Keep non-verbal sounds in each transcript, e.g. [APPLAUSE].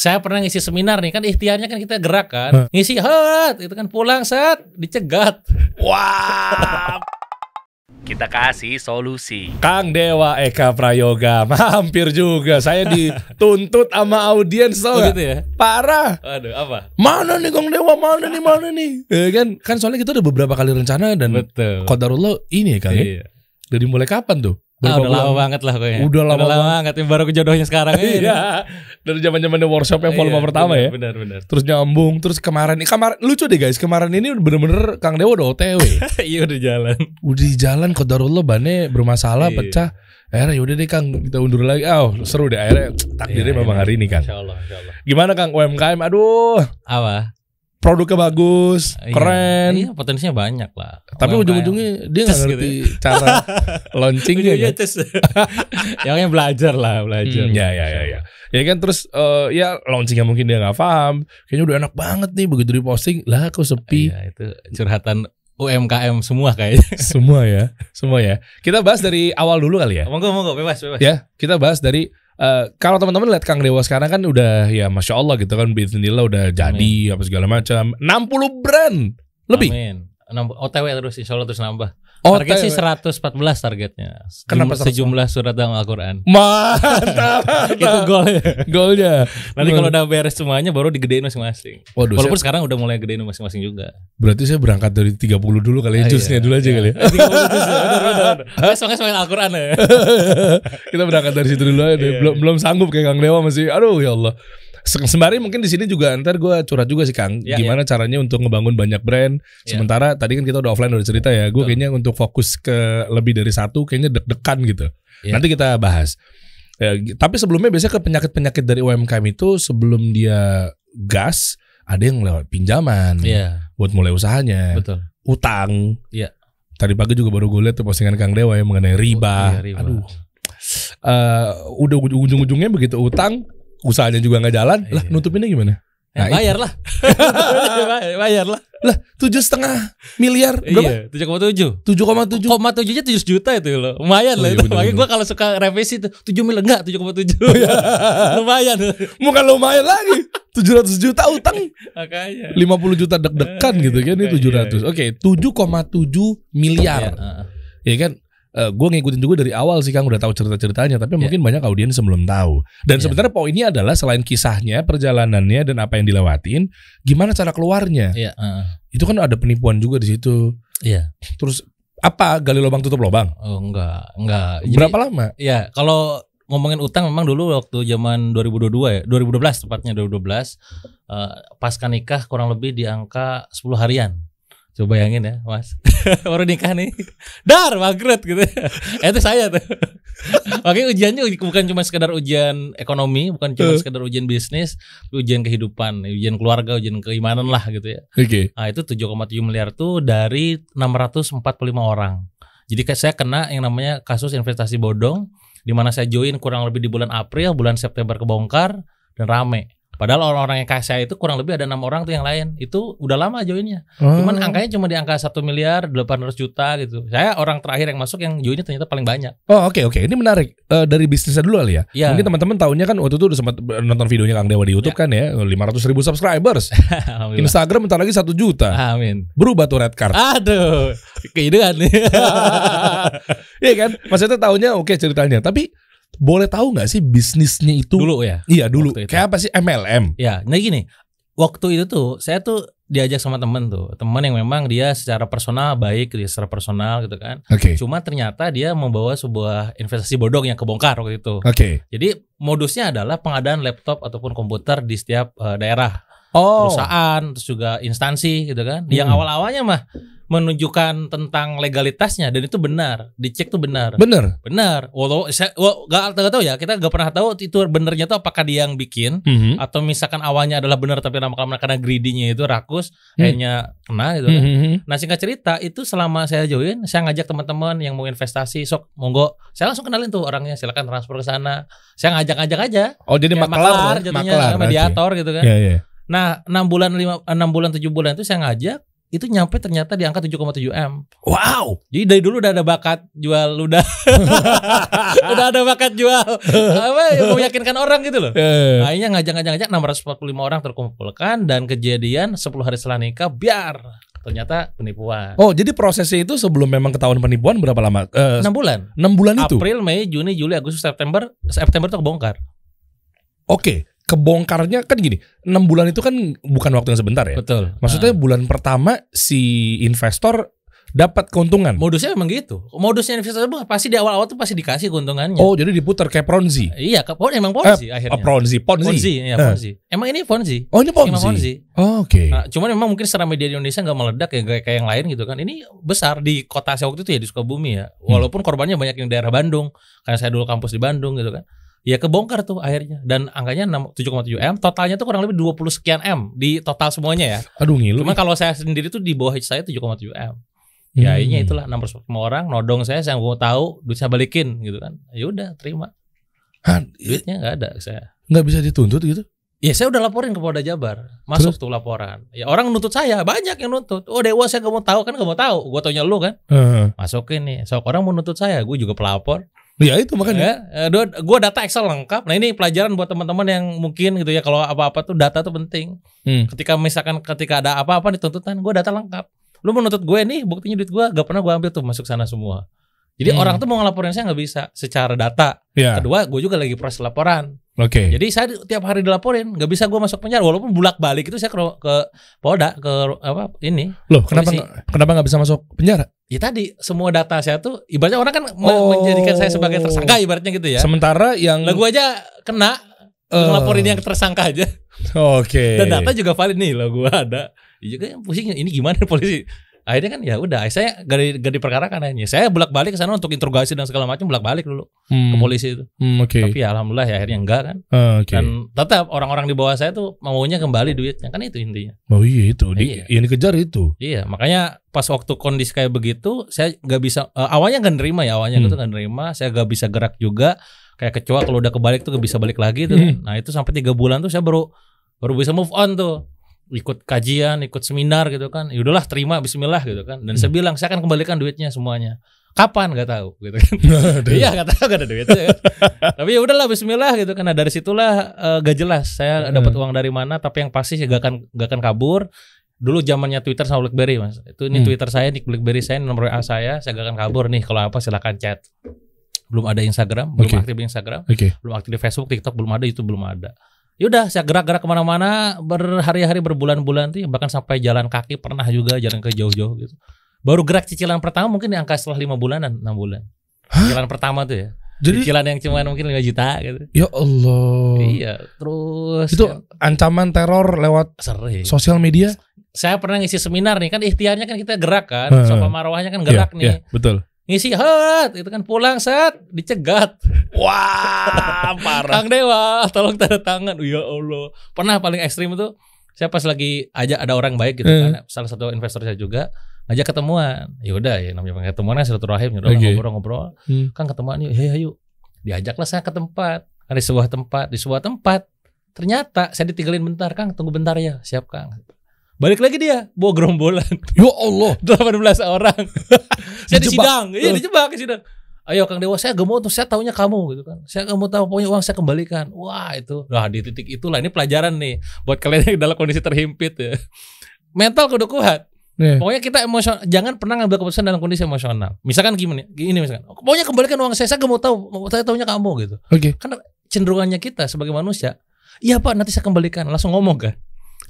saya pernah ngisi seminar nih kan ikhtiarnya kan kita gerak kan huh. ngisi hot itu kan pulang saat dicegat wah kita kasih solusi Kang Dewa Eka Prayoga [LAUGHS] hampir juga saya dituntut sama audiens soalnya oh, gitu ya parah aduh apa mana nih Kang Dewa mana nih mana nih [LAUGHS] ya kan kan soalnya kita udah beberapa kali rencana dan Betul. kodarullah ini ya, kali, ya? iya. dari mulai kapan tuh ah, udah lama banget lah kayaknya. Udah lama, udah lama banget. banget. Baru jodohnya sekarang [LAUGHS] iya, ini. iya. Dari zaman zaman the workshop yang volume iya, pertama bener, ya. Benar benar. Terus nyambung. Terus kemarin, kemarin lucu deh guys. Kemarin ini bener-bener Kang Dewo udah OTW. [LAUGHS] iya udah jalan. Udah jalan. Kodarullah bannya bermasalah, iya. pecah. Akhirnya ya udah deh Kang kita undur lagi. Ah, oh seru deh akhirnya takdirnya iya, memang iya. hari ini kan Insyaallah Insyaallah Gimana Kang UMKM? Aduh. Apa? produknya bagus, iya, keren. Iya, potensinya banyak lah. Tapi ujung-ujungnya dia nggak gitu ngerti gitu. cara [LAUGHS] launchingnya ya. Tes. [LAUGHS] Yang belajar lah, belajar. Hmm, ya, ya, ya, ya. Ya kan terus uh, ya launchingnya mungkin dia nggak paham. Kayaknya udah enak banget nih begitu di posting, lah kok sepi. Iya, itu curhatan UMKM semua kayaknya. [LAUGHS] Semua ya, semua ya. Kita bahas dari awal dulu kali ya. Monggo, monggo, bebas, bebas. Ya, kita bahas dari Uh, kalau teman-teman lihat Kang Dewa sekarang kan udah ya masya Allah gitu kan bisnisnya udah jadi Amin. apa segala macam 60 brand lebih. Amin. 60, OTW terus insya Allah terus nambah. Oh, targetnya sih 114 targetnya. Kenapa sejumlah surat dalam Al-Qur'an? Mantap. [LAUGHS] itu golnya. Golnya. Nanti kalau udah beres semuanya baru digedein masing-masing. Waduh, Walaupun saya... sekarang udah mulai gedein masing-masing juga. Berarti saya berangkat dari 30 dulu kali ya, ah, jusnya iya, dulu aja iya. kali ya. 30 eh, jus. Benar ya. eh, Soalnya soal Al-Qur'an ya. [LAUGHS] Kita berangkat dari situ dulu aja. Iya, belum iya. belum sanggup kayak Kang Dewa masih. Aduh ya Allah. Sembari mungkin di sini juga ntar gue curhat juga sih Kang, ya, gimana ya. caranya untuk ngebangun banyak brand. Ya. Sementara tadi kan kita udah offline udah cerita ya, gue kayaknya untuk fokus ke lebih dari satu kayaknya deg-degan gitu. Ya. Nanti kita bahas. Ya, tapi sebelumnya biasanya ke penyakit-penyakit dari UMKM itu sebelum dia gas ada yang lewat pinjaman ya. buat mulai usahanya, Betul. utang. ya. Tadi pagi juga baru gue lihat tuh postingan Kang Dewa yang mengenai riba. Oh, riba. Iya, Aduh, uh, udah ujung-ujungnya begitu utang usahanya juga nggak jalan, lah iya. nutupinnya gimana? Eh, nah, bayar lah, [LAUGHS] bayar lah. Lah tujuh setengah miliar iya, berapa? Tujuh koma tujuh. Tujuh koma tujuh. Koma tujuhnya tujuh juta itu loh, lumayan oh, lah iya, itu. Makanya gue kalau suka revisi tuh tujuh miliar enggak tujuh koma tujuh. Oh, iya. [LAUGHS] Lumayan. Bukan lumayan lagi. Tujuh ratus juta utang. Makanya. Lima puluh juta deg-degan eh, gitu kan? Ini tujuh ratus. Oke, tujuh koma tujuh miliar. Ya kan? uh, eh, gue ngikutin juga dari awal sih Kang udah tahu cerita-ceritanya tapi yeah. mungkin banyak audiens belum tahu. Dan yeah. sebenarnya ini adalah selain kisahnya, perjalanannya dan apa yang dilewatin, gimana cara keluarnya. Yeah. Iya, uh. Itu kan ada penipuan juga di situ. Iya. Yeah. Terus apa gali lubang tutup lubang? Oh enggak, enggak. Jadi, Berapa lama? Ya, kalau ngomongin utang memang dulu waktu zaman 2022 ya, 2012 tepatnya 2012 uh, eh, pasca nikah kurang lebih di angka 10 harian. Coba bayangin ya, Mas. [LAUGHS] Baru nikah nih. Dar, magret gitu. [LAUGHS] itu saya tuh. [LAUGHS] Makanya ujiannya bukan cuma sekedar ujian ekonomi, bukan cuma eh. sekedar ujian bisnis, tapi ujian kehidupan, ujian keluarga, ujian keimanan lah gitu ya. Oke. Okay. Nah, itu 7,7 miliar tuh dari 645 orang. Jadi kayak saya kena yang namanya kasus investasi bodong di mana saya join kurang lebih di bulan April, bulan September kebongkar dan rame. Padahal orang-orang yang saya itu kurang lebih ada enam orang tuh yang lain. Itu udah lama joinnya. Hmm. Cuman angkanya cuma di angka satu miliar delapan ratus juta gitu. Saya orang terakhir yang masuk yang joinnya ternyata paling banyak. Oh oke okay, oke. Okay. Ini menarik. Uh, dari bisnisnya dulu kali ya. ya. Mungkin teman-teman tahunya kan waktu itu udah sempat nonton videonya Kang Dewa di YouTube ya. kan ya. lima ratus ribu subscribers. [LAUGHS] Instagram bentar lagi satu juta. Amin. Berubah tuh red card. Aduh. Kehidupan nih. [LAUGHS] Iya kan? Maksudnya tahunya oke okay, ceritanya. Tapi boleh tahu nggak sih bisnisnya itu dulu ya iya dulu kayak apa sih MLM ya nah gini waktu itu tuh saya tuh diajak sama temen tuh temen yang memang dia secara personal baik dia secara personal gitu kan okay. cuma ternyata dia membawa sebuah investasi bodong yang kebongkar waktu itu okay. jadi modusnya adalah pengadaan laptop ataupun komputer di setiap uh, daerah oh. perusahaan terus juga instansi gitu kan. Hmm. Yang awal-awalnya mah menunjukkan tentang legalitasnya dan itu benar dicek tuh benar benar benar walau saya well, gak, tahu ya kita nggak pernah tahu itu benernya tuh apakah dia yang bikin mm -hmm. atau misalkan awalnya adalah benar tapi lama-lama karena greedinya itu rakus mm. akhirnya kena gitu kan. mm -hmm. nah singkat cerita itu selama saya join saya ngajak teman-teman yang mau investasi sok monggo saya langsung kenalin tuh orangnya silakan transfer ke sana saya ngajak-ngajak aja oh jadi ya, maklar maklar, ya? maklar mediator gitu kan yeah, yeah. Nah, 6 bulan 5 6 eh, bulan 7 bulan itu saya ngajak itu nyampe ternyata di angka 7,7 M. Wow. Jadi dari dulu udah ada bakat jual udah [LAUGHS] udah ada bakat jual apa yang meyakinkan orang gitu loh. Yeah. Iya. Akhirnya ngajak-ngajak-ngajak 645 orang terkumpulkan dan kejadian 10 hari setelah nikah biar ternyata penipuan. Oh, jadi prosesnya itu sebelum memang ketahuan penipuan berapa lama? Uh, eh, 6 bulan. 6 bulan itu. April, Mei, Juni, Juli, Agustus, September. September itu kebongkar. Oke. Okay kebongkarnya kan gini, enam bulan itu kan bukan waktu yang sebentar ya. Betul. Maksudnya nah. bulan pertama si investor dapat keuntungan. Modusnya memang gitu. Modusnya investor itu pasti di awal-awal tuh pasti dikasih keuntungannya. Oh, jadi diputar kayak Ponzi. Iya, ke, eh, Ponzi emang Ponzi eh, akhirnya. Oh, Ponzi, Ponzi. Ponzi, iya, Ponzi. Emang ini Ponzi. Oh, ini Ponzi. Ponzi. Oh, Oke. Okay. Nah, cuman memang mungkin secara media di Indonesia nggak meledak ya kayak yang lain gitu kan. Ini besar di kota saya waktu itu ya di Sukabumi ya. Hmm. Walaupun korbannya banyak yang daerah Bandung, karena saya dulu kampus di Bandung gitu kan ya kebongkar tuh akhirnya dan angkanya 7,7 M totalnya tuh kurang lebih 20 sekian M di total semuanya ya aduh ngilu cuma kalau saya sendiri tuh di bawah saya 7,7 M ya, hmm. ya ini itulah nomor semua orang nodong saya saya mau tahu duit balikin gitu kan ya udah terima Han, duitnya nggak ada saya nggak bisa dituntut gitu Ya saya udah laporin ke Polda Jabar, masuk Terus? tuh laporan. Ya orang nuntut saya, banyak yang nuntut. Oh dewa saya gak mau tahu kan gak mau tahu, gue tanya lu kan. Uh -huh. Masukin nih, so orang mau nuntut saya, gue juga pelapor. Ya itu makanya. Ya, eh, gue data Excel lengkap. Nah ini pelajaran buat teman-teman yang mungkin gitu ya kalau apa-apa tuh data tuh penting. Hmm. Ketika misalkan ketika ada apa-apa dituntutan, gue data lengkap. Lu menuntut gue nih, buktinya duit gue gak pernah gue ambil tuh masuk sana semua. Jadi hmm. orang tuh mau ngelaporin saya nggak bisa secara data. Yeah. Kedua, gue juga lagi proses laporan. Oke. Okay. Jadi saya tiap hari dilaporin, nggak bisa gue masuk penjara walaupun bulak balik itu saya ke, ke Polda ke apa ini. Loh, kenapa gak, kenapa nggak bisa masuk penjara? Ya tadi semua data saya tuh ibaratnya orang kan oh. menjadikan saya sebagai tersangka ibaratnya gitu ya. Sementara yang lagu aja kena uh. ngelaporin yang tersangka aja. Oke. Okay. Dan data juga valid nih lagu gue ada. Juga iya, pusing ini gimana [LAUGHS] polisi akhirnya kan ya udah saya gak, gak diperkarakan akhirnya saya bolak balik ke sana untuk interogasi dan segala macam bolak balik dulu hmm. ke polisi itu hmm, okay. tapi ya alhamdulillah ya akhirnya enggak kan uh, ah, okay. dan tetap orang-orang di bawah saya tuh maunya kembali duitnya kan itu intinya oh iya itu di, iya. yang dikejar itu iya makanya pas waktu kondisi kayak begitu saya nggak bisa uh, awalnya nggak nerima ya awalnya gitu hmm. itu nggak nerima saya nggak bisa gerak juga kayak kecoa kalau udah kebalik tuh gak bisa balik lagi tuh kan. hmm. kan. nah itu sampai tiga bulan tuh saya baru baru bisa move on tuh ikut kajian, ikut seminar gitu kan. Ya udahlah terima bismillah gitu kan. Dan hmm. saya bilang saya akan kembalikan duitnya semuanya. Kapan Gak tahu gitu kan. [LAUGHS] Nah, iya gak tahu gak ada duitnya kan. [LAUGHS] tapi ya udahlah bismillah gitu kan. Nah dari situlah uh, eh, gak jelas saya hmm. dapat uang dari mana tapi yang pasti saya gak akan gak akan kabur. Dulu zamannya Twitter sama BlackBerry, Mas. Itu ini hmm. Twitter saya, nick BlackBerry saya, nomor WA saya, saya gak akan kabur nih kalau apa silahkan chat. Belum ada Instagram, belum aktif di Instagram, okay. belum aktif di Facebook, TikTok belum ada, itu belum ada. Yaudah, saya gerak-gerak kemana-mana berhari-hari berbulan-bulan tuh, ya, bahkan sampai jalan kaki pernah juga jalan ke jauh-jauh gitu. Baru gerak cicilan pertama mungkin di angka setelah lima bulanan, enam bulan. Hah? pertama tuh ya. Jadi, cicilan yang cuma mungkin 5 juta gitu. Ya Allah. Iya, terus itu ya, ancaman teror lewat sering. sosial media. Saya pernah ngisi seminar nih kan ikhtiarnya kan kita gerak kan, sofa marwahnya kan gerak yeah, iya, nih. Yeah, betul ngisi hat itu kan pulang saat dicegat wah [LAUGHS] parah Kang Dewa tolong tanda tangan ya Allah pernah paling ekstrim itu saya pas lagi aja ada orang baik gitu hmm. kan salah satu investor saya juga ngajak ketemuan ya udah ya namanya rahim ya silaturahim ya udah okay. ngobrol-ngobrol hmm. kan ketemuan yuk hey, ayo diajaklah saya ke tempat ada sebuah tempat di sebuah tempat ternyata saya ditinggalin bentar Kang tunggu bentar ya siap Kang Balik lagi dia bawa gerombolan. Ya Allah, 18 [LAUGHS] orang. [LAUGHS] saya di sidang iya dijebak ke sidang. Ayo Kang Dewa, saya gemuk tuh, saya taunya kamu gitu kan. Saya gak mau tahu punya uang saya kembalikan. Wah, itu. Nah, di titik itulah ini pelajaran nih buat kalian yang dalam kondisi terhimpit ya. Mental kudu kuat. Yeah. Pokoknya kita emosional, jangan pernah ngambil keputusan dalam kondisi emosional. Misalkan gimana? Gini misalkan. Pokoknya kembalikan uang saya, saya gak mau tahu, saya taunya kamu gitu. Oke. Okay. Karena cenderungannya kita sebagai manusia, iya Pak, nanti saya kembalikan, langsung ngomong kan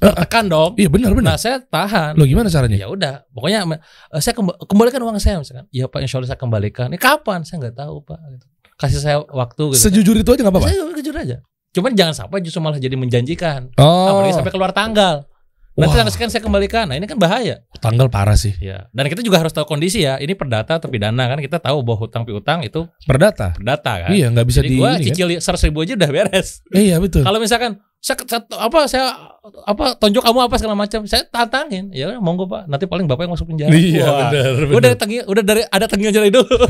tertekan eh, dong. Iya benar benar. Nah saya tahan. Lo gimana caranya? Ya udah, pokoknya eh, saya kembalikan uang saya misalkan. Ya Pak, Insya saya kembalikan. Ini kapan? Saya nggak tahu Pak. Gitu. Kasih saya waktu. Gitu. Sejujur itu aja nggak apa-apa. Saya jujur aja. Cuman jangan sampai justru malah jadi menjanjikan. Oh. Apalagi sampai keluar tanggal. Nanti tanggal sekian saya kembalikan. Nah ini kan bahaya. Oh, tanggal parah sih. Ya. Dan kita juga harus tahu kondisi ya. Ini perdata atau pidana kan kita tahu bahwa hutang piutang itu perdata. Perdata kan. Iya nggak bisa Jadi di. Gua kan. cicil seratus ribu aja udah beres. iya betul. Kalau misalkan saya, saya apa saya apa tonjok kamu apa segala macam saya tantangin ya monggo pak nanti paling bapak yang masuk penjara iya benar, benar. udah tengi udah dari ada tanggung jawab [LAUGHS] itu yeah, itu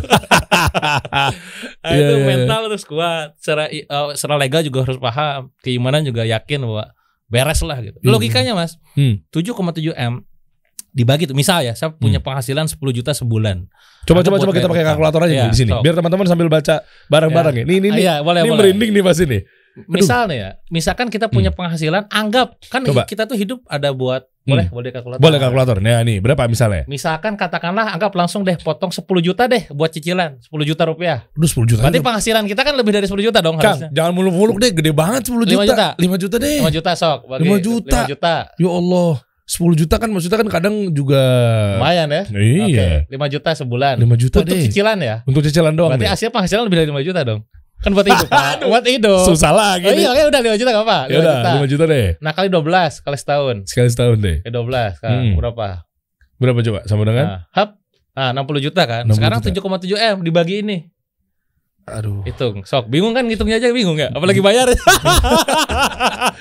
iya, yeah, mental harus kuat secara uh, secara legal juga harus paham keimanan juga yakin bahwa beres lah gitu hmm. logikanya mas hmm. tujuh koma tujuh m dibagi tuh misal ya saya punya hmm. penghasilan 10 juta sebulan coba coba coba kita pakai kalkulator aja ya, di sini so. biar teman-teman sambil baca bareng-bareng ya. ini ini ini, ah, ya, boleh, ini boleh. merinding nih pas ini Misalnya ya, misalkan kita punya hmm. penghasilan, hmm. anggap kan Coba. kita tuh hidup ada buat hmm. boleh boleh kalkulator. Boleh kalkulator. Ya nah, nih, berapa misalnya? Misalkan katakanlah anggap langsung deh potong 10 juta deh buat cicilan, 10 juta rupiah. Aduh 10 juta. Berarti penghasilan kita kan lebih dari 10 juta dong Kang, harusnya. jangan muluk-muluk deh, gede banget 10 juta. 5 juta. 5 juta deh. 5 juta sok bagi 5 juta. 5 juta. Ya Allah. 10 juta kan maksudnya kan kadang juga lumayan ya. Iya. Okay. 5 juta sebulan. 5 juta untuk deh. cicilan ya. Untuk cicilan doang. Berarti deh. penghasilan lebih dari 5 juta dong. Kan buat hidup. [LAUGHS] Pak. buat hidup. Susah lagi. Oh, iya, udah 5 juta gak apa? 5 udah juta. 5 juta deh. Nah, kali dua belas kali setahun. Sekali setahun deh. dua 12 kan hmm. berapa? Berapa coba sama dengan? Nah, hap. Ah, 60 juta kan. 60 Sekarang tujuh M dibagi ini. Aduh. Hitung, sok. Bingung kan ngitungnya aja bingung ya? Apalagi bayar. [LAUGHS]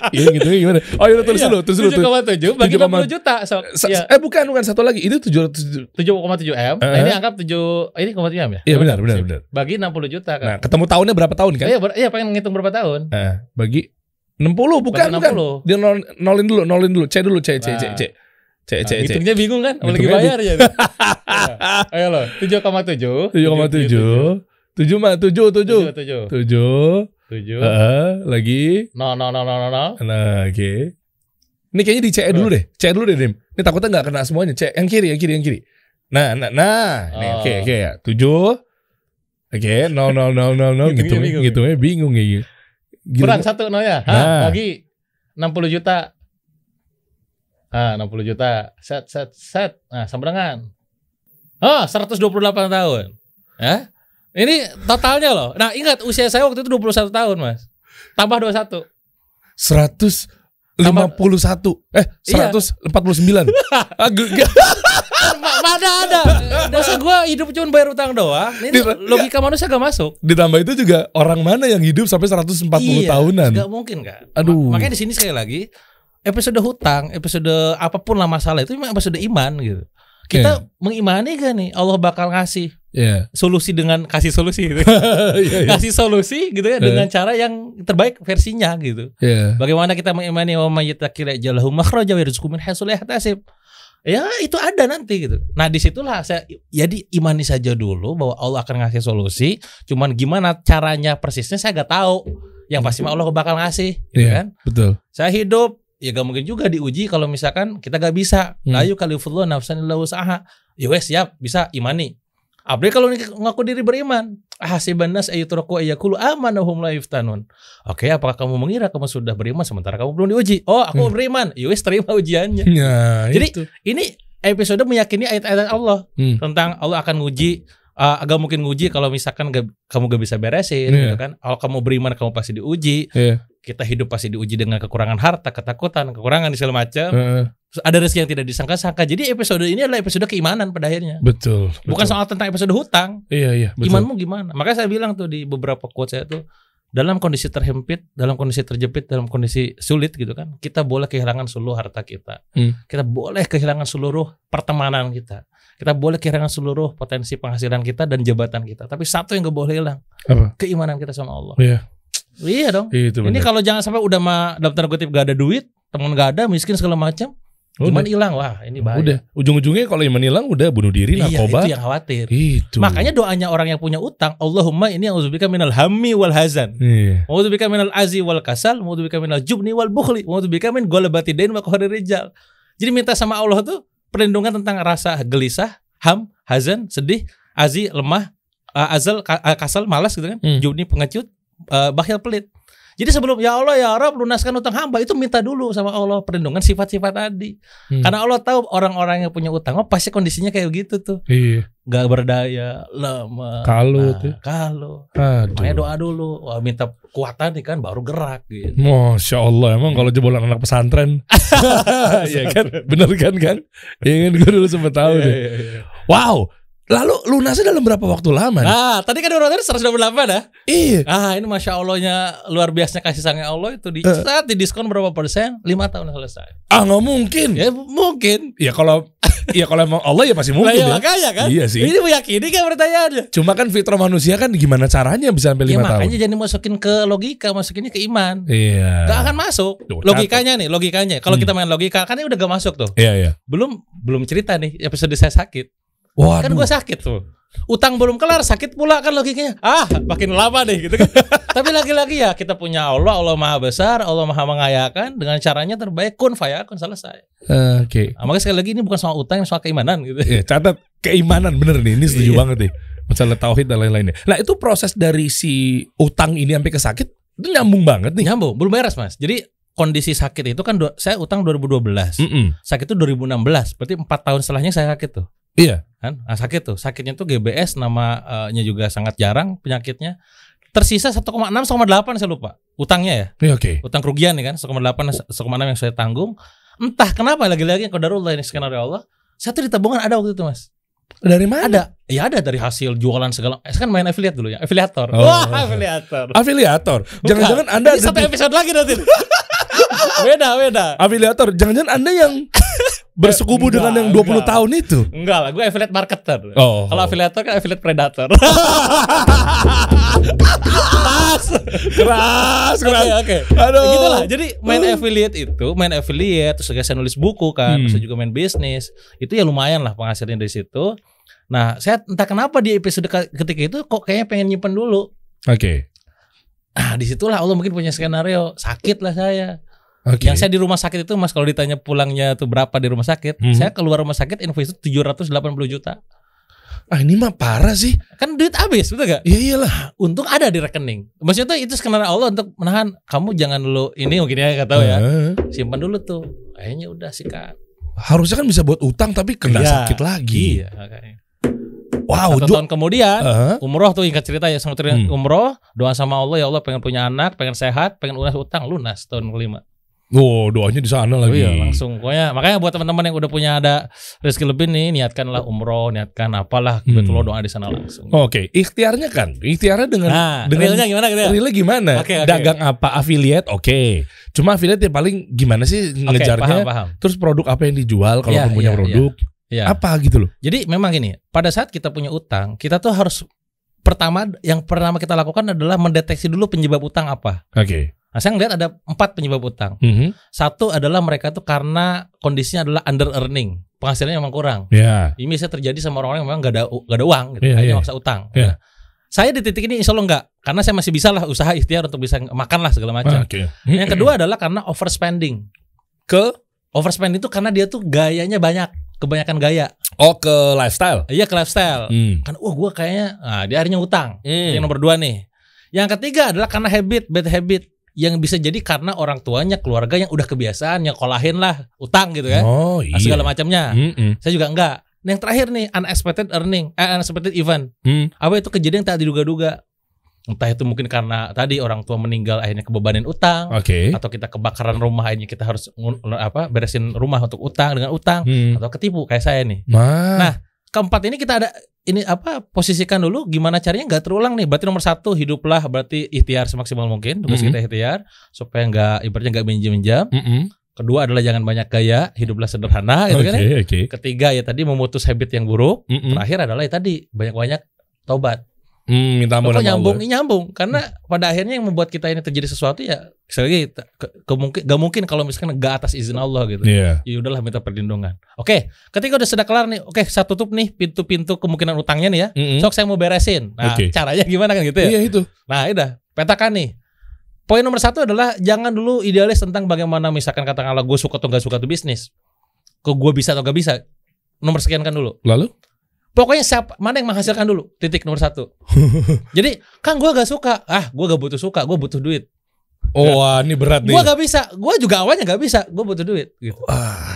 Iya gitu iya gimana? Oh, iya terus iya. dulu, terus dulu. 7,7 bagi 60 juta, sok. Sa ya. Eh bukan, bukan satu lagi. Itu 700 7,7 M. Uh eh, -huh. Nah, ini eh. anggap 7 eh, ini koma 3 M ya? Iya benar, benar, benar. Bagi 60 juta kan. Nah, ketemu tahunnya berapa tahun kan? Iya, iya pengen ngitung berapa tahun. Nah, bagi 60 bukan, 60. bukan. Dia nol, nolin dulu, nolin dulu. C dulu, C, C, C, C. Cek, cek, cek. Hitungnya nah, bingung kan? Apalagi bayar ya. Kan? [LAUGHS] Ayo lo, 7,7. 7,7. Tujuh mah, tujuh, tujuh. Tujuh, tujuh. Tujuh. Tujuh. Uh, lagi. No, no, no, no, no, no. Nah, oke. Okay. Ini kayaknya di CE dulu deh. CE dulu deh, Dim. Ini takutnya nggak kena semuanya. CE yang kiri, yang kiri, yang kiri. Nah, nah, nah. Oh. Oke, oke okay, okay, ya. Tujuh. Oke, okay. no, no, no, no, no. gitu, bingung, gitu, ya bingung ya. ya Kurang satu, no ya. ha, nah. lagi puluh juta. Ah, enam puluh juta. Set, set, set. Nah, oh, dua Oh, delapan tahun. Hah? Ini totalnya loh. Nah, ingat usia saya waktu itu 21 tahun, Mas. Tambah 21. 151. eh 149 iya. [LAUGHS] Ah, mana ada masa gue hidup cuma bayar utang doang ini Dita, logika manusia gak masuk ditambah itu juga orang mana yang hidup sampai 140 iya, tahunan gak mungkin kan aduh makanya di sini sekali lagi episode hutang episode apapun lah masalah itu memang episode iman gitu kita yeah. mengimani gak nih Allah bakal ngasih Yeah. Solusi dengan kasih solusi gitu. [LAUGHS] yeah, iya. Kasih solusi gitu ya yeah. dengan cara yang terbaik versinya gitu. Yeah. Bagaimana kita mengimani wa may jalahu makhraja wa yarzuqhu min haitsu Ya itu ada nanti gitu. Nah disitulah saya jadi imani saja dulu bahwa Allah akan ngasih solusi. Cuman gimana caranya persisnya saya gak tahu. Yang pasti Allah bakal ngasih, gitu yeah, kan? Betul. Saya hidup ya gak mungkin juga diuji kalau misalkan kita gak bisa. Hmm. yuk kalifullah nafsan usaha. Ya wes siap bisa imani Apalagi kalau ngaku diri beriman. Hasiban nas ayyakulu amanahum la yuftanun. Oke, apakah kamu mengira kamu sudah beriman sementara kamu belum diuji? Oh, aku hmm. beriman. Yowis ya terima ujiannya. Ya, Jadi itu. ini episode meyakini ayat-ayat Allah hmm. tentang Allah akan uji uh, agak mungkin nguji kalau misalkan gak, kamu gak bisa beresin yeah. gitu kan. Kalau kamu beriman kamu pasti diuji. Yeah. Kita hidup pasti diuji dengan kekurangan harta, ketakutan, kekurangan segala macam. Uh. ada rezeki yang tidak disangka-sangka. Jadi episode ini adalah episode keimanan pada akhirnya. Betul. betul. Bukan soal tentang episode hutang. Iya iya. Betul. Imanmu gimana? Makanya saya bilang tuh di beberapa quote saya tuh dalam kondisi terhimpit, dalam kondisi terjepit, dalam kondisi sulit gitu kan, kita boleh kehilangan seluruh harta kita, hmm. kita boleh kehilangan seluruh pertemanan kita, kita boleh kehilangan seluruh potensi penghasilan kita dan jabatan kita, tapi satu yang gak boleh hilang, apa? keimanan kita sama Allah. Iya. Iya dong. Itu Ini kalau jangan sampai udah mah daftar kutip gak ada duit, teman gak ada, miskin segala macam, Iman hilang wah ini bahaya. Udah ujung-ujungnya kalau iman hilang udah bunuh diri iya, narkoba. Itu yang khawatir. Itu. Makanya doanya orang yang punya utang, Allahumma ini yang uzubika minal hammi wal hazan. Iya. Auzubiika minal azi wal kasal, uzubika minal jubni wal bukhli, uzubika min ghalabati dain wa qahri rijal. Jadi minta sama Allah tuh perlindungan tentang rasa gelisah, ham, hazan, sedih, azi, lemah, uh, azal, eh, kasal, malas gitu kan, hmm. juni pengecut, uh, bakhil pelit. Jadi sebelum ya Allah ya Rob lunaskan utang hamba itu minta dulu sama Allah perlindungan sifat-sifat tadi. Hmm. Karena Allah tahu orang-orang yang punya utang oh pasti kondisinya kayak gitu tuh. Iya. Gak berdaya, lama Kalau nah, tuh. Ya. Kalau. Makanya doa dulu, Wah, minta kekuatan nih kan baru gerak gitu. Masya Allah emang kalau jebolan anak pesantren. [LAUGHS] Iya kan? Bener kan kan? Ingin iya kan? gue dulu sempet tahu iya, deh. Iya, wow, Lalu lunasnya dalam berapa waktu lama? Nih? Ah, tadi kan seratus urutannya 128 ya? Iya. Ah, ini masya Allahnya luar biasanya kasih sayangnya Allah itu di uh. saat di diskon berapa persen? lima tahun selesai. Ah, nggak mungkin. Ya mungkin. Ya kalau ya kalau emang Allah ya pasti mungkin. Nah, ya, makanya kan. Iya sih. Ini meyakini kan pertanyaannya. Cuma kan fitrah manusia kan gimana caranya bisa sampai 5 ya, tahun? makanya jadi masukin ke logika, masukinnya ke iman. Iya. Gak akan masuk. Duh, logikanya nih, logikanya. Kalau hmm. kita main logika kan ini udah gak masuk tuh. Iya, iya. Belum belum cerita nih episode saya sakit. Waduh. Kan gue sakit tuh. Utang belum kelar, sakit pula kan logikanya. Ah, makin lama deh gitu kan. [LAUGHS] Tapi lagi-lagi ya kita punya Allah, Allah Maha Besar, Allah Maha Mengayakan dengan caranya terbaik kun kun selesai. Uh, Oke. Okay. Nah, makanya sekali lagi ini bukan soal utang, soal keimanan gitu. Ya, catat keimanan bener nih, ini setuju iya. banget nih. misalnya tauhid dan lain-lainnya. Nah, itu proses dari si utang ini sampai ke sakit itu nyambung banget nih. Nyambung, belum beres, Mas. Jadi kondisi sakit itu kan saya utang 2012. Mm -mm. Sakit itu 2016. Berarti empat tahun setelahnya saya sakit tuh. Iya. Kan? Nah, sakit tuh. Sakitnya tuh GBS namanya juga sangat jarang penyakitnya. Tersisa 1,6 1,8 saya lupa. Utangnya ya. Iya, oke. Okay. Utang kerugian nih kan 1,8 1,6 yang saya tanggung. Entah kenapa lagi-lagi darulah ini skenario Allah. Saya tuh di tabungan ada waktu itu, Mas. Dari mana? Ada. Ya ada dari hasil jualan segala. Eh, kan main affiliate dulu ya, afiliator. Oh. Wah, afiliator. Afiliator. Jangan-jangan Anda Ini satu episode lagi nanti. [LAUGHS] beda, beda. Afiliator. Jangan-jangan Anda yang [LAUGHS] bersekubu enggak, dengan yang 20 enggak. tahun itu? Enggak lah, gue affiliate marketer. Oh. Kalau affiliate kan affiliate predator. keras, keras, keras. Oke, okay, Aduh. Ya gitu lah. Jadi main affiliate itu, main affiliate, terus saya nulis buku kan, hmm. terus juga main bisnis. Itu ya lumayan lah penghasilnya dari situ. Nah, saya entah kenapa di episode ketika itu kok kayaknya pengen nyimpen dulu. Oke. Okay. Nah, disitulah Allah mungkin punya skenario sakit lah saya Okay. Yang saya di rumah sakit itu Mas kalau ditanya pulangnya tuh berapa di rumah sakit, -hmm. saya keluar rumah sakit ratus itu 780 juta. Ah ini mah parah sih. Kan duit habis, betul gak? Iya iyalah. Untung ada di rekening. Maksudnya tuh itu skenario Allah untuk menahan kamu jangan lu ini mungkin ya tahu ya. Simpan dulu tuh. Kayaknya udah sih Kak. Harusnya kan bisa buat utang tapi kena iya, sakit lagi. Iya, okay. Wow, satu tahun kemudian uh umroh tuh ingat cerita ya sama hmm. umroh doa sama Allah ya Allah pengen punya anak pengen sehat pengen lunas utang lunas tahun kelima Oh doanya di sana oh lagi. Oh iya langsung. Pokoknya makanya buat teman-teman yang udah punya ada rezeki lebih nih niatkanlah umroh, niatkan apalah hmm. betul doa di sana langsung. Oke, okay. ikhtiarnya kan, ikhtiarnya dengan nah, dengan realnya gimana gitu? Realnya gimana? Okay, okay. Dagang apa affiliate? Oke. Okay. Cuma affiliate ya paling gimana sih ngejarnya? Okay, paham, paham. Terus produk apa yang dijual kalau yeah, punya yeah, iya. produk? Yeah. Apa gitu loh. Jadi memang gini, pada saat kita punya utang, kita tuh harus pertama yang pertama kita lakukan adalah mendeteksi dulu penyebab utang apa. Oke. Okay Nah, saya ngelihat ada empat penyebab utang. Mm -hmm. Satu adalah mereka tuh karena kondisinya adalah under earning, penghasilannya memang kurang. Yeah. Ini bisa terjadi sama orang-orang yang memang gak ada gak ada uang, gitu. yeah, yeah. maksa utang. Yeah. Nah, saya di titik ini insya Allah enggak, karena saya masih bisa lah usaha ikhtiar untuk bisa makan lah segala macam. Ah, okay. Nah, yang kedua adalah karena overspending. Ke overspending itu karena dia tuh gayanya banyak, kebanyakan gaya. Oh ke lifestyle? Iya ke lifestyle. Hmm. Kan wah gue kayaknya, nah, dia akhirnya utang. Hmm. Yang nomor dua nih. Yang ketiga adalah karena habit, bad habit yang bisa jadi karena orang tuanya keluarga yang udah kebiasaan yang kolahin lah utang gitu ya oh, nah, iya. segala macamnya mm -mm. saya juga enggak nah, yang terakhir nih unexpected earning eh, unexpected event mm. apa itu kejadian yang tak diduga-duga entah itu mungkin karena tadi orang tua meninggal akhirnya kebebanin utang okay. atau kita kebakaran rumah akhirnya kita harus apa beresin rumah untuk utang dengan utang mm. atau ketipu kayak saya nih Ma. nah keempat ini kita ada ini apa posisikan dulu gimana caranya nggak terulang nih berarti nomor satu hiduplah berarti ikhtiar semaksimal mungkin tugas mm -hmm. kita mm-hmm. ikhtiar supaya nggak ibaratnya nggak minjem minjam mm -hmm. kedua adalah jangan banyak gaya hiduplah sederhana gitu okay, kan ya. okay. ketiga ya tadi memutus habit yang buruk mm -hmm. terakhir adalah ya tadi banyak banyak tobat Hmm, minta ampun nyambung, nyambung karena hmm. pada akhirnya yang membuat kita ini terjadi sesuatu ya sekali ke, mungkin gak mungkin kalau misalkan gak atas izin Allah gitu. Yeah. Ya udahlah minta perlindungan. Oke, ketika udah sudah kelar nih, oke saya tutup nih pintu-pintu kemungkinan utangnya nih ya. Mm -hmm. Sok saya mau beresin. Nah, okay. caranya gimana kan gitu ya? Iya yeah, itu. Nah, ya udah petakan nih. Poin nomor satu adalah jangan dulu idealis tentang bagaimana misalkan katakanlah gue suka atau gak suka tuh bisnis. Kok gue bisa atau gak bisa. Nomor sekian kan dulu. Lalu? Pokoknya siapa mana yang menghasilkan dulu titik nomor satu. [LAUGHS] Jadi kan gue gak suka ah gue gak butuh suka gue butuh duit. Oh wah, ini berat nih. Gue gak bisa, gue juga awalnya gak bisa, gue butuh duit gitu.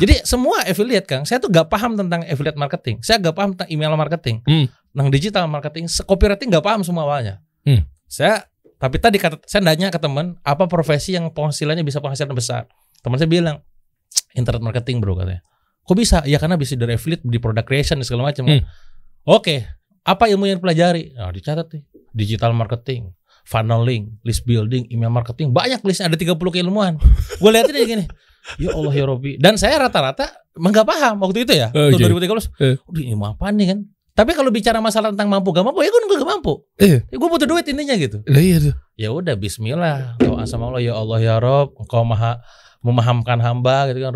Jadi semua affiliate kang, saya tuh gak paham tentang affiliate marketing, saya gak paham tentang email marketing, hmm. tentang digital marketing, copywriting gak paham semua awalnya. Hmm. Saya tapi tadi kata saya nanya ke teman apa profesi yang penghasilannya bisa penghasilan besar. Teman saya bilang internet marketing bro katanya. Kok bisa? Ya karena bisa dari affiliate di product creation dan segala macam. Kan. Hmm. Kan? Oke, okay. apa ilmu yang pelajari? Nah, dicatat nih. Digital marketing, funneling, list building, email marketing, banyak list ada 30 keilmuan. [LAUGHS] Gue liatin aja gini. Ya Allah ya Robi. Dan saya rata-rata nggak paham waktu itu ya. Oh, okay. Iya. 2013. Eh. Udah mau apa nih kan? Tapi kalau bicara masalah tentang mampu gak mampu, ya gue gak mampu. Iya. Eh. gue butuh duit intinya gitu. Iya, tuh. Ya udah Bismillah. Doa sama Allah ya Allah ya Rob. Engkau maha memahamkan hamba gitu kan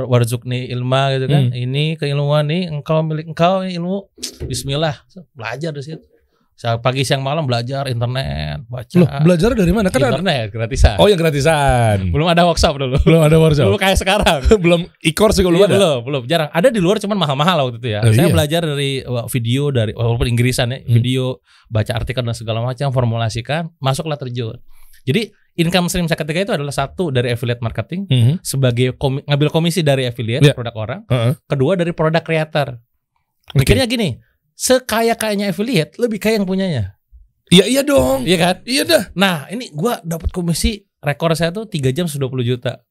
nih ilma gitu kan hmm. ini keilmuan nih engkau milik engkau ini ilmu bismillah belajar di situ saya pagi siang malam belajar internet baca Loh, belajar dari mana kan internet gratisan oh yang gratisan belum ada workshop dulu belum ada workshop belum kayak sekarang [LAUGHS] belum ikor sih belum iya, ada belum belum jarang ada di luar cuman mahal-mahal waktu itu ya oh, saya iya. belajar dari video dari walaupun Inggrisan ya hmm. video baca artikel dan segala macam formulasikan masuklah terjun jadi income stream saya ketiga itu adalah satu dari affiliate marketing mm -hmm. sebagai komi ngambil komisi dari affiliate yeah. produk orang. Uh -huh. Kedua dari produk creator. Mikirnya okay. gini, sekaya kayaknya affiliate lebih kaya yang punyanya. Iya iya dong. Iya kan? Iya dah. Nah, ini gua dapat komisi rekor saya tuh tiga jam sudah puluh juta.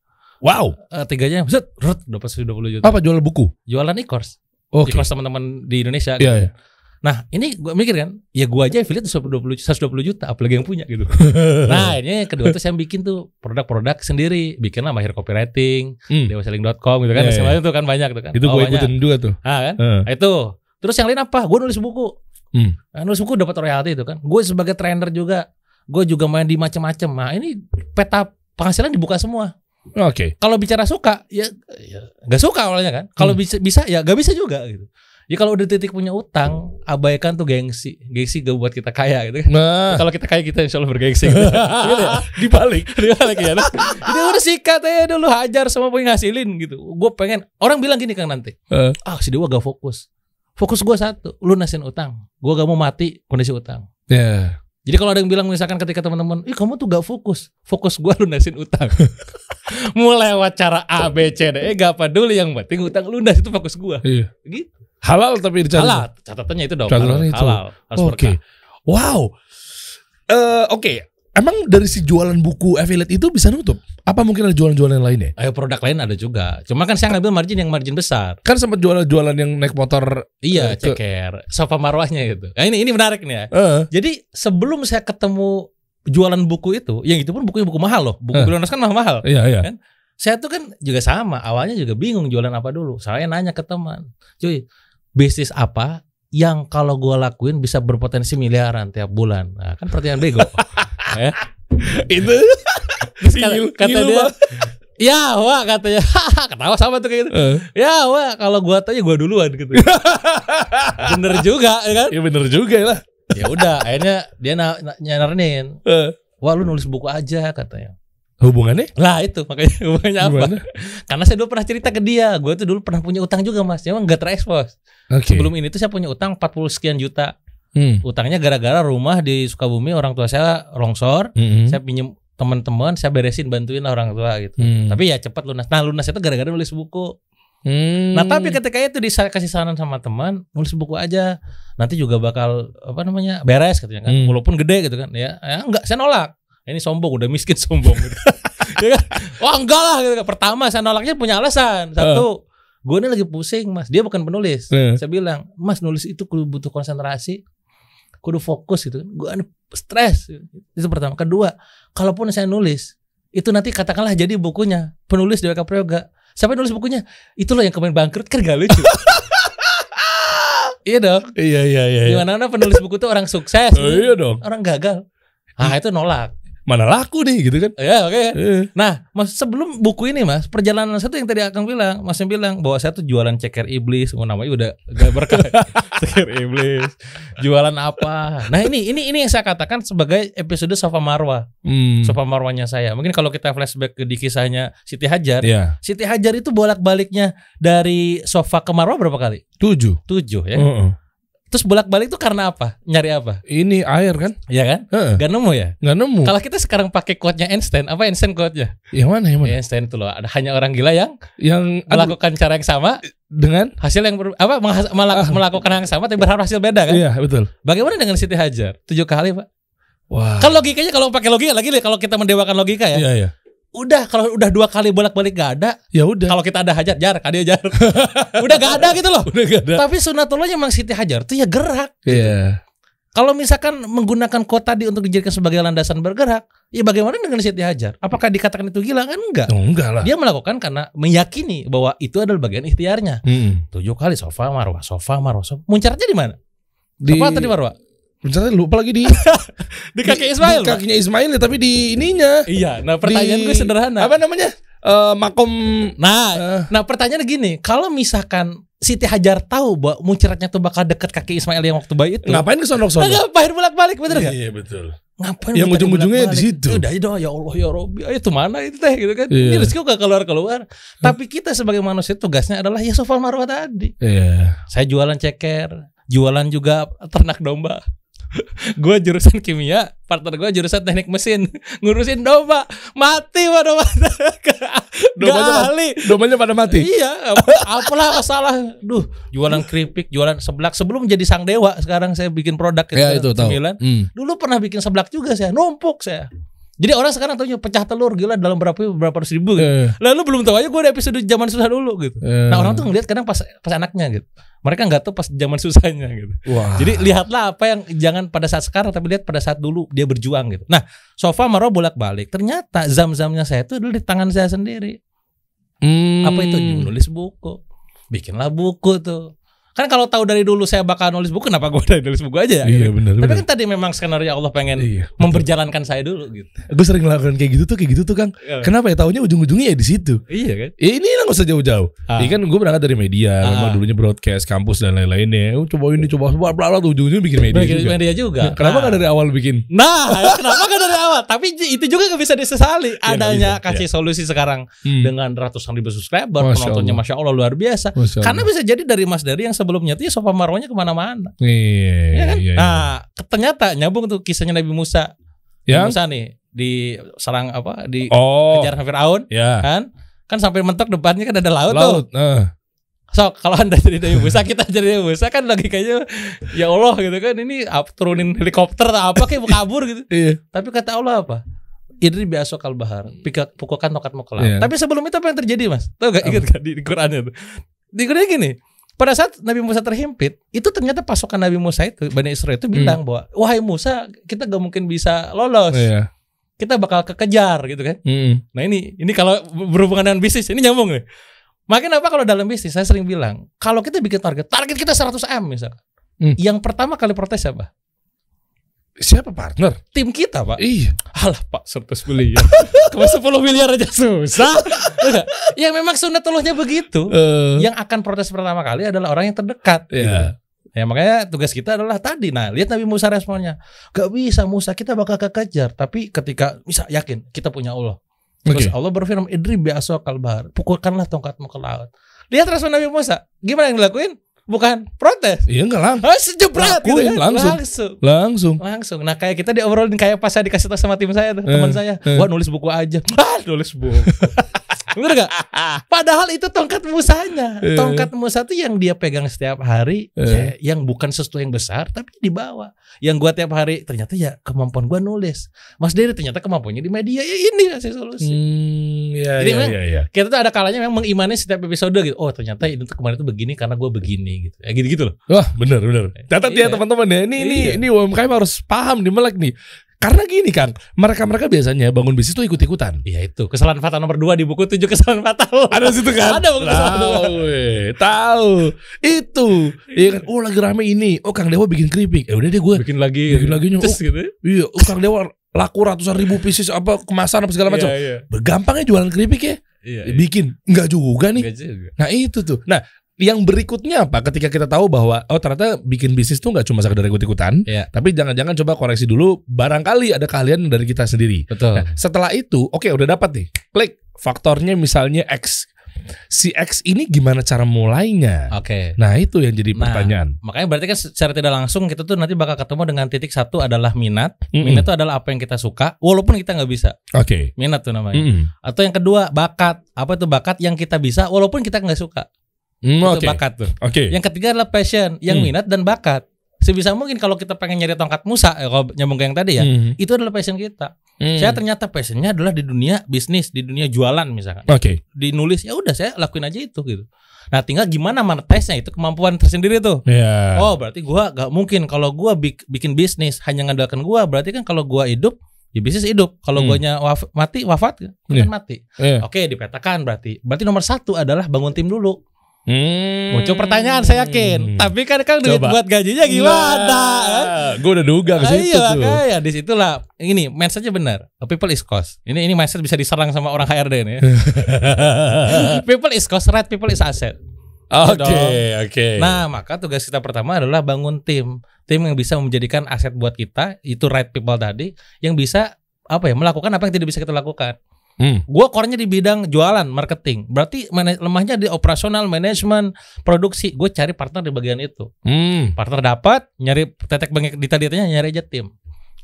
Wow. Eh, tiga uh, jam, set, rut, dapat 120 juta. Apa jual buku? Jualan e-course. Oke. Okay. E-course teman-teman di Indonesia. Iya, yeah, kan? yeah. Nah ini gue mikir kan, ya gue aja affiliate 120, 120 juta, apalagi yang punya gitu. [LAUGHS] nah ini kedua tuh saya bikin tuh produk-produk sendiri, bikin lah mahir copywriting, hmm. dewaselling.com gitu kan, yeah, yeah. itu kan banyak tuh kan. Itu oh, gue ikutin juga tuh. Ah kan, uh. itu. Terus yang lain apa? Gue nulis buku. Hmm. Nah, nulis buku dapat royalti itu kan. Gue sebagai trainer juga, gue juga main di macam-macam. Nah ini peta penghasilan dibuka semua. Oke. Okay. Kalau bicara suka, ya ya gak suka awalnya kan. Kalau hmm. bisa, bisa ya gak bisa juga gitu. Ya kalau udah titik punya utang, abaikan tuh gengsi. Gengsi gak buat kita kaya gitu kan. Nah. Kalau kita kaya kita insya Allah bergengsi gitu. [LAUGHS] gitu ya. Dibalik. [LAUGHS] Dibalik ya. Nah. Jadi udah sikat aja dulu hajar sama punya ngasilin gitu. Gue pengen, orang bilang gini Kang nanti. Uh. Ah si Dewa gak fokus. Fokus gue satu, lu nasin utang. Gue gak mau mati kondisi utang. Ya. Yeah. Jadi kalau ada yang bilang misalkan ketika teman-teman, ih kamu tuh gak fokus, fokus gue lunasin utang. Mulai [LAUGHS] wacara A, B, C, D, e, gak peduli yang penting utang lunas itu fokus gue. Iya. Gitu. Halal tapi dicatat. Halal, catatannya itu dong. halal. itu. Halal. Harus Oke. Okay. Wow. Uh, Oke, okay. Emang dari si jualan buku affiliate itu bisa nutup? Apa mungkin ada jualan-jualan lainnya? Ayo eh, produk lain ada juga. Cuma kan saya ngambil margin yang margin besar. Kan sempat jualan-jualan yang naik motor. Iya, eh, ke... ceker. Sofa marwahnya gitu. Nah, ini ini menarik nih ya. Uh. Jadi sebelum saya ketemu jualan buku itu, yang itu pun bukunya buku mahal loh. Buku uh. kan mahal-mahal. Iya, iya. Kan? Saya tuh kan juga sama. Awalnya juga bingung jualan apa dulu. Saya nanya ke teman, cuy, bisnis apa yang kalau gue lakuin bisa berpotensi miliaran tiap bulan? Nah, kan pertanyaan bego. [LAUGHS] ya. Itu kata, kata dia, Ya, wah katanya. [LAUGHS] Ketawa sama tuh kayak gitu. Uh. Ya, wah kalau gua tanya gua duluan gitu. [LAUGHS] bener juga ya kan? iya bener juga lah. ya udah, akhirnya dia nanya Uh. Eh. Wah, lu nulis buku aja katanya. Hubungannya? Lah itu makanya [LAUGHS] hubungannya apa? Gimana? Karena saya dulu pernah cerita ke dia, gue tuh dulu pernah punya utang juga mas, emang gak terekspos. Okay. Sebelum ini tuh saya punya utang 40 sekian juta. Hmm. Utangnya gara-gara rumah di Sukabumi orang tua saya longsor, hmm. saya pinjam teman-teman, saya beresin bantuin lah orang tua gitu. Hmm. Tapi ya cepat lunas. Nah lunas itu gara-gara nulis buku. Hmm. Nah tapi ketika itu kasih saran sama teman nulis buku aja nanti juga bakal apa namanya beres katanya kan, hmm. walaupun gede gitu kan ya, ya enggak saya nolak ini sombong udah miskin [LAUGHS] sombong ya kan? enggak lah gitu. Kan. pertama saya nolaknya punya alasan satu uh. Eh. gue ini lagi pusing mas dia bukan penulis uh. saya bilang mas nulis itu kudu butuh konsentrasi kudu fokus gitu gue ini stres itu pertama kedua kalaupun saya nulis itu nanti katakanlah jadi bukunya penulis Dewa Prayoga siapa yang nulis bukunya itulah yang kemarin bangkrut kan gak lucu [LAUGHS] Iya dong. Iya iya iya. iya. Gimana mana penulis buku itu orang sukses. Oh, iya dong. Orang gagal. Ah itu nolak mana laku nih gitu kan ya oke okay. Eh. nah mas sebelum buku ini mas perjalanan satu yang tadi akan bilang mas yang bilang bahwa saya tuh jualan ceker iblis oh, namanya udah gak berkah [LAUGHS] ceker iblis jualan apa nah ini ini ini yang saya katakan sebagai episode Sofa Marwa hmm. Sofa Marwanya saya mungkin kalau kita flashback ke di kisahnya Siti Hajar yeah. Siti Hajar itu bolak baliknya dari sofa ke Marwa berapa kali tujuh tujuh ya uh -uh Terus bolak-balik tuh karena apa? Nyari apa? Ini air kan? Iya kan? Heeh. Gak nemu ya? Gak nemu. Kalau kita sekarang pakai quote Einstein, apa Einstein quote-nya? Yang mana yang mana? Ya, Einstein itu loh, ada hanya orang gila yang yang melakukan aduh, cara yang sama eh, dengan hasil yang ber, apa melak, ah. melakukan yang sama tapi berharap hasil beda kan? Iya, betul. Bagaimana dengan Siti Hajar? Tujuh kali, Pak. Wah. Kan logikanya kalau pakai logika lagi deh kalau kita mendewakan logika ya. Iya, iya udah kalau udah dua kali bolak-balik gak ada ya udah kalau kita ada hajar jar kadi jarak [LAUGHS] udah gak ada gitu loh udah gak ada. tapi sunatullahnya emang Siti Hajar tuh ya gerak gitu. yeah. kalau misalkan menggunakan kota di untuk dijadikan sebagai landasan bergerak ya bagaimana dengan Siti Hajar apakah dikatakan itu gila kan enggak oh, enggak lah dia melakukan karena meyakini bahwa itu adalah bagian ikhtiarnya hmm. tujuh kali sofa marwah sofa marwah sofa muncarnya di mana di... Apa tadi marwah Bencana lupa lagi di [LAUGHS] di kaki Ismail. Di, kakinya Ismail ya, tapi di ininya. Iya. Nah, pertanyaan di, gue sederhana. Apa namanya? Uh, makom. Nah, uh. nah pertanyaan gini, kalau misalkan Siti Hajar tahu bahwa muncratnya tuh bakal deket kaki Ismail yang waktu bayi itu. Ngapain ke sono sono? Nah, ngapain bolak-balik betul enggak? Iya, betul. Ngapain yang ujung-ujungnya di situ. Udah aja ya doa ya Allah ya Rabbi. ayo ah, tuh mana itu teh gitu kan. Yeah. Ini rezeki gak keluar-keluar. Tapi kita sebagai manusia tugasnya adalah ya sofal marwah tadi. Iya. Saya jualan ceker, jualan juga ternak domba. [LAUGHS] gue jurusan kimia, partner gue jurusan teknik mesin, [LAUGHS] ngurusin domba, mati pak domba, domba Gali. dombanya pada mati. Iya, apalah masalah, Duh, jualan keripik, jualan seblak. Sebelum jadi sang dewa, sekarang saya bikin produk gitu, ya, itu, 9. Tahu. Hmm. Dulu pernah bikin seblak juga saya, numpuk saya. Jadi orang sekarang tahunya pecah telur gila dalam berapa berapa ratus ribu gitu. Uh. Lalu belum tahu aja gue ada episode zaman susah dulu gitu. Uh. Nah orang tuh ngeliat kadang pas pas anaknya gitu. Mereka nggak tahu pas zaman susahnya gitu. Wow. Jadi lihatlah apa yang jangan pada saat sekarang tapi lihat pada saat dulu dia berjuang gitu. Nah sofa maro bolak balik. Ternyata zam-zamnya saya itu dulu di tangan saya sendiri. Hmm. Apa itu? Nulis buku. Bikinlah buku tuh Kan kalau tahu dari dulu saya bakal nulis buku, kenapa gue udah [LAUGHS] nulis buku aja? Iya gitu. benar. Tapi bener. kan tadi memang skenario Allah pengen iya, memperjalankan saya dulu gitu. Gue sering melakukan kayak gitu tuh, kayak gitu tuh Kang. Iya. Kenapa ya tahunya ujung-ujungnya ya di situ? Iya kan? Ya ini nggak usah jauh-jauh. Ah. Ini kan gue berangkat dari media, ah. memang dulunya broadcast, kampus dan lain-lainnya. Coba ini, coba bla bla bla ujung-ujungnya bikin media bikin juga. Media juga. Nah, kenapa nah. gak dari awal bikin? Nah, ya, kenapa gak dari awal? Tapi itu juga gak bisa disesali iya, adanya bisa. kasih ya. solusi sekarang hmm. dengan ratusan ribu subscriber, Masya penontonnya Allah. Masya Allah luar biasa. Masya Karena bisa jadi dari Mas Dari yang sebelumnya tuh ya sofa marwahnya kemana-mana. Iya, iya, kan? iya, iya. Nah, ternyata nyambung tuh kisahnya Nabi Musa. Ya. Nabi Musa nih di diserang apa di oh, kejar Firaun, ya. kan? Kan sampai mentok depannya kan ada laut, laut tuh. Eh. Uh. So kalau anda jadi Nabi Musa kita jadi Nabi Musa kan lagi kayaknya ya Allah gitu kan ini turunin helikopter atau apa kayak kabur gitu. [LAUGHS] iya. Tapi kata Allah apa? ini biasa kalbahar, pukulkan tokat mau laut. Yeah. Tapi sebelum itu apa yang terjadi mas? Tahu gak ingat gak di Qurannya tuh? Di Qurannya gini, pada saat Nabi Musa terhimpit, itu ternyata pasukan Nabi Musa itu Bani Israel itu bilang hmm. bahwa wahai Musa, kita gak mungkin bisa lolos. Oh, iya. Kita bakal kekejar gitu kan. Hmm. Nah, ini ini kalau berhubungan dengan bisnis, ini nyambung nih. Makin apa kalau dalam bisnis saya sering bilang, kalau kita bikin target, target kita 100 M misalnya. Hmm. Yang pertama kali protes siapa? siapa partner? Tim kita pak. Iya. Alah pak surplus beli ya. Kalau 10 miliar aja susah. yang ya, memang sunatullahnya begitu. Uh. Yang akan protes pertama kali adalah orang yang terdekat. Iya. Yeah. Gitu. Ya makanya tugas kita adalah tadi. Nah lihat Nabi Musa responnya. Gak bisa Musa kita bakal kekejar. Tapi ketika bisa yakin kita punya Allah. Terus okay. Allah berfirman Idri biasa kalbar. Pukulkanlah tongkatmu ke laut. Lihat respon Nabi Musa. Gimana yang dilakuin? bukan protes. Iya enggak lang. Oh, sejebret gitu kan. Langsung. langsung. Langsung. Langsung. Nah, kayak kita diobrolin kayak pas saya dikasih tahu sama tim saya tuh, eh, teman saya. Eh. Wah, nulis buku aja. [LAUGHS] Ah, nulis buku. [LAUGHS] Bener gak? [LAUGHS] Padahal itu tongkat musanya. Iya. Tongkat musa itu yang dia pegang setiap hari, iya. ya, yang bukan sesuatu yang besar, tapi dibawa. Yang gua tiap hari ternyata ya kemampuan gua nulis. Mas Dery ternyata kemampuannya di media ya ini hasil solusi. Hmm, ya, Jadi ya, memang, ya, ya. kita tuh ada kalanya memang mengimani setiap episode gitu. Oh ternyata itu kemarin tuh begini karena gua begini gitu. Ya gitu gitu loh. Wah bener bener. Catat ya iya. teman-teman ya. Ini iya. ini ini UMKM harus paham di melek nih. Karena gini Kang, mereka-mereka biasanya bangun bisnis itu ikut-ikutan. Iya itu, kesalahan fatal nomor 2 di buku 7 kesalahan fatal. Ada situ kan? Ada buku kesalahan fatal. Tahu. Itu. Iya kan, oh lagi rame ini. Oh Kang Dewa bikin keripik. Eh udah deh gue bikin lagi. Bikin lagi nyok. Oh, gitu. Ya? Iya, oh, Kang Dewa laku ratusan ribu pieces apa kemasan apa segala iya, macam. Iya, iya. Gampangnya jualan keripik ya. Iya, iya. bikin Enggak juga nih. Enggak juga. Nah itu tuh. Nah yang berikutnya apa ketika kita tahu bahwa oh ternyata bikin bisnis tuh nggak cuma sekedar ikut-ikutan yeah. tapi jangan-jangan coba koreksi dulu barangkali ada keahlian dari kita sendiri betul nah, setelah itu oke okay, udah dapat nih klik faktornya misalnya X si X ini gimana cara mulainya oke okay. nah itu yang jadi nah, pertanyaan makanya berarti kan secara tidak langsung kita tuh nanti bakal ketemu dengan titik satu adalah minat mm -mm. minat itu adalah apa yang kita suka walaupun kita nggak bisa oke okay. minat tuh namanya mm -mm. atau yang kedua bakat apa itu bakat yang kita bisa walaupun kita nggak suka Mm, itu okay. bakat tuh. Oke. Okay. Yang ketiga adalah passion, yang hmm. minat dan bakat. Sebisa mungkin kalau kita pengen nyari tongkat Musa, eh, kalau nyambung ke yang tadi ya, hmm. itu adalah passion kita. Hmm. Saya ternyata passionnya adalah di dunia bisnis, di dunia jualan misalkan. Oke. Okay. nulis ya udah saya lakuin aja itu gitu. Nah tinggal gimana monetize-nya itu kemampuan tersendiri tuh. Yeah. Oh berarti gue gak mungkin kalau gue bikin bisnis hanya ngandalkan gue, berarti kan kalau gue hidup ya bisnis hidup. Kalau hmm. guanya waf mati wafat, yeah. Iya. mati. Yeah. Oke dipetakan berarti. Berarti nomor satu adalah bangun tim dulu. Hmm. Muncul pertanyaan saya yakin. Hmm. Tapi kan Kang duit Coba. buat gajinya gimana? Nah, kan? gue udah duga ke situ Ayo, tuh. Kayak di situlah ini mindsetnya benar. People is cost. Ini ini mindset bisa diserang sama orang HRD nih. Ya. [LAUGHS] people is cost, right people is asset. Gitu oke, okay, oke. Okay. Nah, maka tugas kita pertama adalah bangun tim. Tim yang bisa menjadikan aset buat kita itu right people tadi yang bisa apa ya melakukan apa yang tidak bisa kita lakukan. Hmm. Gue kornya di bidang jualan, marketing. Berarti lemahnya di operasional, manajemen, produksi. Gue cari partner di bagian itu. Hmm. Partner dapat, nyari tetek bengek di tadinya nyari aja tim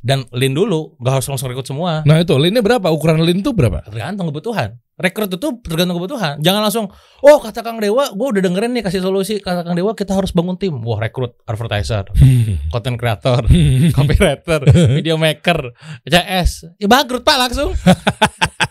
dan lin dulu nggak harus langsung rekrut semua nah itu linnya berapa ukuran lin tuh berapa tergantung kebutuhan rekrut itu tergantung kebutuhan jangan langsung oh kata kang dewa gue udah dengerin nih kasih solusi kata kang dewa kita harus bangun tim wah rekrut advertiser [LAUGHS] content creator [LAUGHS] copywriter [LAUGHS] video maker cs ya bangkrut pak langsung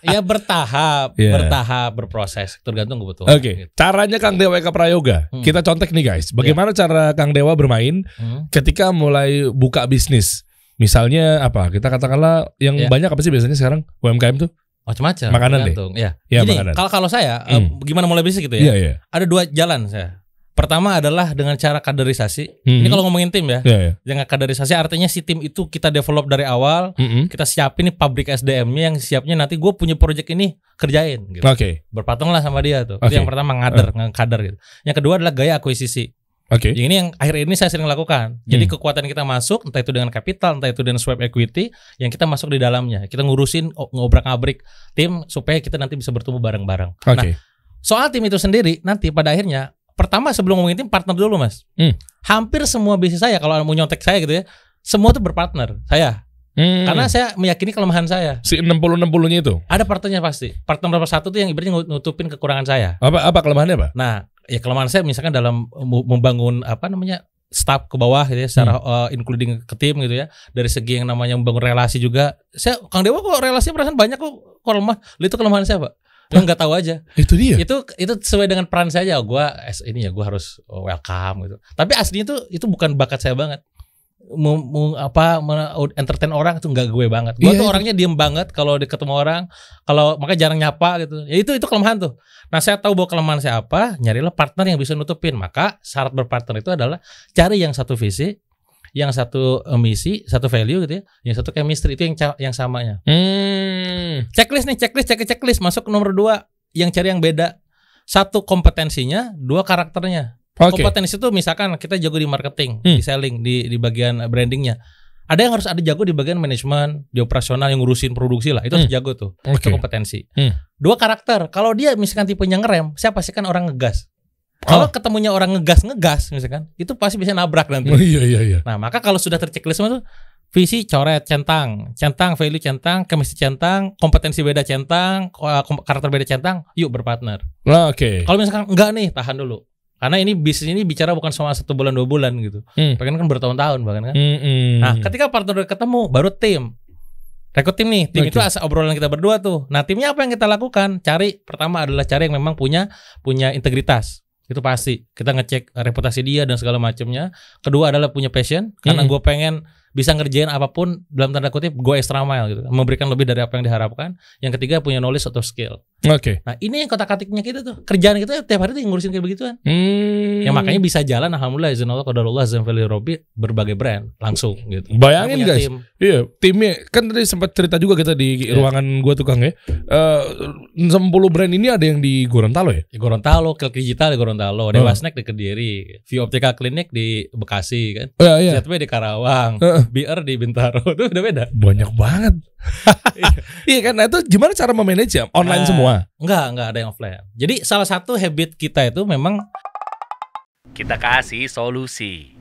ya bertahap, yeah. bertahap, berproses, tergantung kebutuhan. Oke, okay. gitu. caranya Kang Dewa ke Prayoga, hmm. kita contek nih guys, iya. bagaimana yeah. cara Kang Dewa bermain hmm. ketika mulai buka bisnis. Misalnya apa? Kita katakanlah yang ya. banyak apa sih biasanya sekarang UMKM tuh? Macam-macam. Makanan tergantung. deh. Ya. ya Jadi kalau kalau saya eh, hmm. gimana mulai bisnis gitu ya? Ya, ya? Ada dua jalan saya. Pertama adalah dengan cara kaderisasi. -hmm. Ini kalau ngomongin tim ya. jangan iya, iya. ya, Jangan kaderisasi artinya si tim itu kita develop dari awal, -hmm. kita siapin nih pabrik SDM-nya yang siapnya nanti gue punya project ini kerjain gitu. Oke. Okay. Berpatung lah sama dia tuh. Okay. Itu yang pertama ngader, uh. ngekader gitu. Yang kedua adalah gaya akuisisi. Oke. Okay. ini yang akhir ini saya sering lakukan. Jadi hmm. kekuatan kita masuk, entah itu dengan capital, entah itu dengan swap equity, yang kita masuk di dalamnya. Kita ngurusin oh, ngobrak abrik tim supaya kita nanti bisa bertumbuh bareng-bareng. Oke. Okay. Nah, soal tim itu sendiri, nanti pada akhirnya, pertama sebelum ngomongin tim partner dulu mas. Hmm. Hampir semua bisnis saya kalau mau nyontek saya gitu ya, semua tuh berpartner. Saya. Hmm. Karena saya meyakini kelemahan saya. Si 60-60-nya itu? Ada partnernya pasti. Partner nomor satu tuh yang ibaratnya nutupin kekurangan saya. Apa apa kelemahannya, Pak? Nah, ya kelemahan saya misalkan dalam membangun apa namanya staff ke bawah gitu ya secara hmm. uh, including ke tim gitu ya dari segi yang namanya membangun relasi juga saya Kang Dewa kok relasinya perasaan banyak kok kok lemah itu kelemahan saya Pak Lo nggak tahu aja. Itu dia. Itu itu sesuai dengan peran saya aja. Oh, gue ini ya gue harus oh, welcome gitu. Tapi aslinya itu itu bukan bakat saya banget mau, mau apa entertain orang itu nggak gue banget. Gue yeah, tuh yeah. orangnya diem banget kalau ketemu orang, kalau makanya jarang nyapa gitu. Ya itu itu kelemahan tuh. Nah saya tahu bahwa kelemahan saya apa, nyarilah partner yang bisa nutupin. Maka syarat berpartner itu adalah cari yang satu visi, yang satu eh, misi, satu value gitu ya, yang satu chemistry itu yang yang samanya. Hmm. Checklist nih, checklist, cek checklist, masuk nomor dua, yang cari yang beda. Satu kompetensinya, dua karakternya. Okay. Kompetensi itu misalkan kita jago di marketing, hmm. di selling, di di bagian brandingnya. Ada yang harus ada jago di bagian manajemen, di operasional yang ngurusin produksi lah. Itu hmm. harus jago tuh. Okay. Itu kompetensi. Hmm. Dua karakter. Kalau dia misalkan tipe tipenya ngerem, sih kan orang ngegas. Kalau oh. ketemunya orang ngegas-ngegas misalkan, itu pasti bisa nabrak nanti. Oh, iya iya iya. Nah, maka kalau sudah terceklis semua tuh visi coret centang, centang value centang, chemistry centang, kompetensi beda centang, eh, karakter beda centang, yuk berpartner. Oke. Okay. Kalau misalkan enggak nih, tahan dulu. Karena ini bisnis ini bicara bukan cuma satu bulan dua bulan gitu. Hmm. Pengen kan bertahun-tahun bahkan kan. Hmm, hmm. Nah, ketika partner udah ketemu baru tim. Rekrut tim nih, tim okay. Oh, itu asal obrolan kita berdua tuh. Nah, timnya apa yang kita lakukan? Cari pertama adalah cari yang memang punya punya integritas. Itu pasti. Kita ngecek reputasi dia dan segala macamnya. Kedua adalah punya passion karena hmm. gue pengen bisa ngerjain apapun dalam tanda kutip gue extra mile gitu memberikan lebih dari apa yang diharapkan yang ketiga punya knowledge atau skill oke okay. nah ini yang kotak katiknya kita tuh kerjaan kita tiap hari tuh ngurusin kayak begituan hmm. yang makanya bisa jalan alhamdulillah izin Allah qadarullah Zemfeli Robi berbagai brand langsung gitu bayangin guys tim. iya timnya kan tadi sempat cerita juga kita di yeah. ruangan gua tukang ya eh, uh, 10 brand ini ada yang di Gorontalo ya di Gorontalo Kelk Digital di Gorontalo Dewa uh. Oh. Snack di Kediri View Optical Clinic di Bekasi kan uh, yeah. ZB di Karawang uh. BR di Bintaro [LAUGHS] itu udah beda. Banyak banget. [LAUGHS] Iya. iya kan? Nah, itu gimana cara memanage ya? Online nah, semua? Enggak, enggak ada yang offline. Jadi salah satu habit kita itu memang kita kasih solusi.